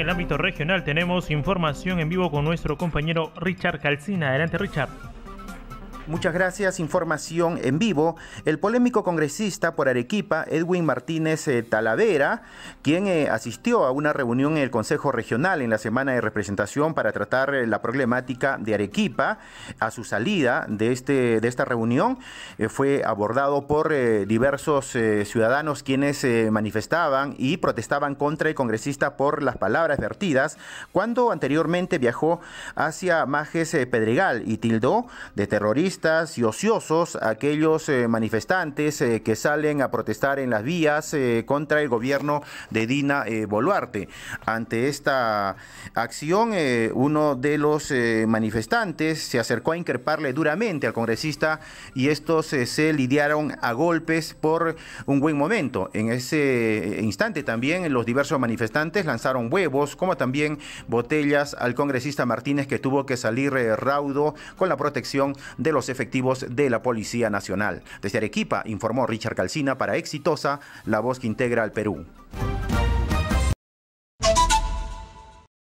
en el ámbito regional tenemos información en vivo con nuestro compañero Richard Calcina. Adelante Richard. Muchas gracias. Información en vivo. El polémico congresista por Arequipa, Edwin Martínez eh, Talavera, quien eh, asistió a una reunión en el Consejo Regional en la Semana de Representación para tratar eh, la problemática de Arequipa, a su salida de, este, de esta reunión, fue abordado por diversos ciudadanos quienes manifestaban y protestaban contra el congresista por las palabras vertidas cuando anteriormente viajó hacia Majes Pedregal y tildó de terrorista y ociosos aquellos eh, manifestantes eh, que salen a protestar en las vías eh, contra el gobierno de Dina Boluarte. Ante esta acción, uno de los manifestantes se acercó a increparle duramente al congresista y estos se lidiaron a golpes por un buen momento. En ese instante también los diversos manifestantes lanzaron huevos como también botellas al congresista Martínez que tuvo que salir raudo con la protección de los efectivos de la Policía Nacional. Desde Arequipa informó Richard Calcina para Exitosa, la voz que integra al Perú.